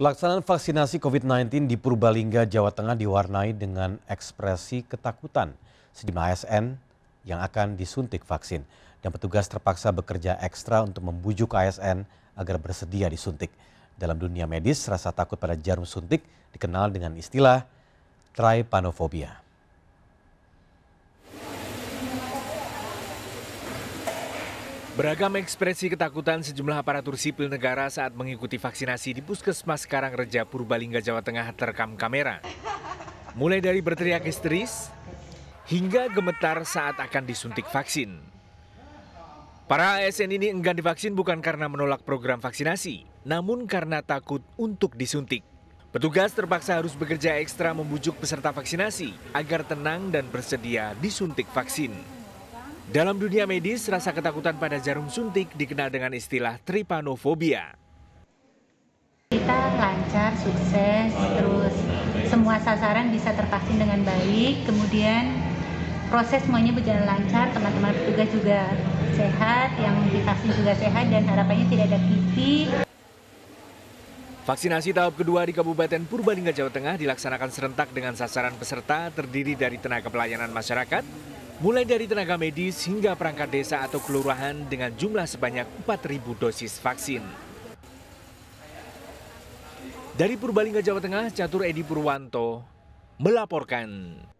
Pelaksanaan vaksinasi COVID-19 di Purbalingga, Jawa Tengah diwarnai dengan ekspresi ketakutan sejumlah ASN yang akan disuntik vaksin. Dan petugas terpaksa bekerja ekstra untuk membujuk ASN agar bersedia disuntik. Dalam dunia medis, rasa takut pada jarum suntik dikenal dengan istilah trypanophobia. Beragam ekspresi ketakutan sejumlah aparatur sipil negara saat mengikuti vaksinasi di Puskesmas Karangreja Purbalingga Jawa Tengah terekam kamera. Mulai dari berteriak histeris hingga gemetar saat akan disuntik vaksin. Para ASN ini enggan divaksin bukan karena menolak program vaksinasi, namun karena takut untuk disuntik. Petugas terpaksa harus bekerja ekstra membujuk peserta vaksinasi agar tenang dan bersedia disuntik vaksin. Dalam dunia medis, rasa ketakutan pada jarum suntik dikenal dengan istilah tripanofobia. Kita lancar, sukses, terus semua sasaran bisa tervaksin dengan baik, kemudian proses semuanya berjalan lancar, teman-teman petugas juga sehat, yang divaksin juga sehat, dan harapannya tidak ada kipi. Vaksinasi tahap kedua di Kabupaten Purbalingga, Jawa Tengah dilaksanakan serentak dengan sasaran peserta terdiri dari tenaga pelayanan masyarakat, mulai dari tenaga medis hingga perangkat desa atau kelurahan dengan jumlah sebanyak 4.000 dosis vaksin. Dari Purbalingga, Jawa Tengah, Catur Edi Purwanto melaporkan.